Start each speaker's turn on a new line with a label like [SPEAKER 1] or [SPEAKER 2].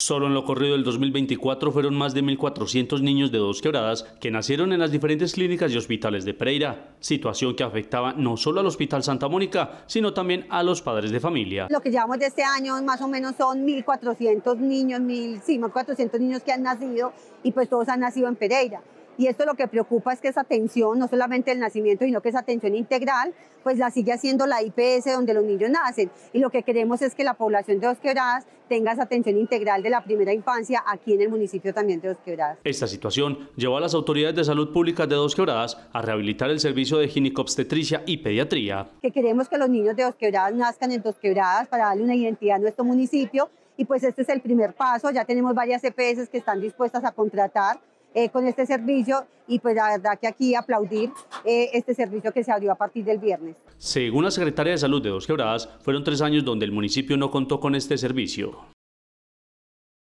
[SPEAKER 1] Solo en lo corrido del 2024 fueron más de 1.400 niños de dos quebradas que nacieron en las diferentes clínicas y hospitales de Pereira, situación que afectaba no solo al Hospital Santa Mónica, sino también a los padres de familia. Lo
[SPEAKER 2] que llevamos de este año más o menos son 1.400 niños, 1.400 niños que han nacido y pues todos han nacido en Pereira y esto lo que preocupa es que esa atención, no solamente el nacimiento, sino que esa atención integral, pues la sigue haciendo la IPS donde los niños nacen. Y lo que queremos es que la población de Dos Quebradas tenga esa atención integral de la primera infancia aquí en el municipio también de Dos Quebradas.
[SPEAKER 1] Esta situación llevó a las autoridades de salud pública de Dos Quebradas a rehabilitar el servicio de ginecobstetricia y pediatría.
[SPEAKER 2] Que queremos que los niños de Dos Quebradas nazcan en Dos Quebradas para darle una identidad a nuestro municipio y pues este es el primer paso, ya tenemos varias EPS que están dispuestas a contratar eh, con este servicio y pues la verdad que aquí aplaudir eh, este servicio que se abrió a partir del viernes.
[SPEAKER 1] Según la secretaria de Salud de Dos Quebradas, fueron tres años donde el municipio no contó con este servicio.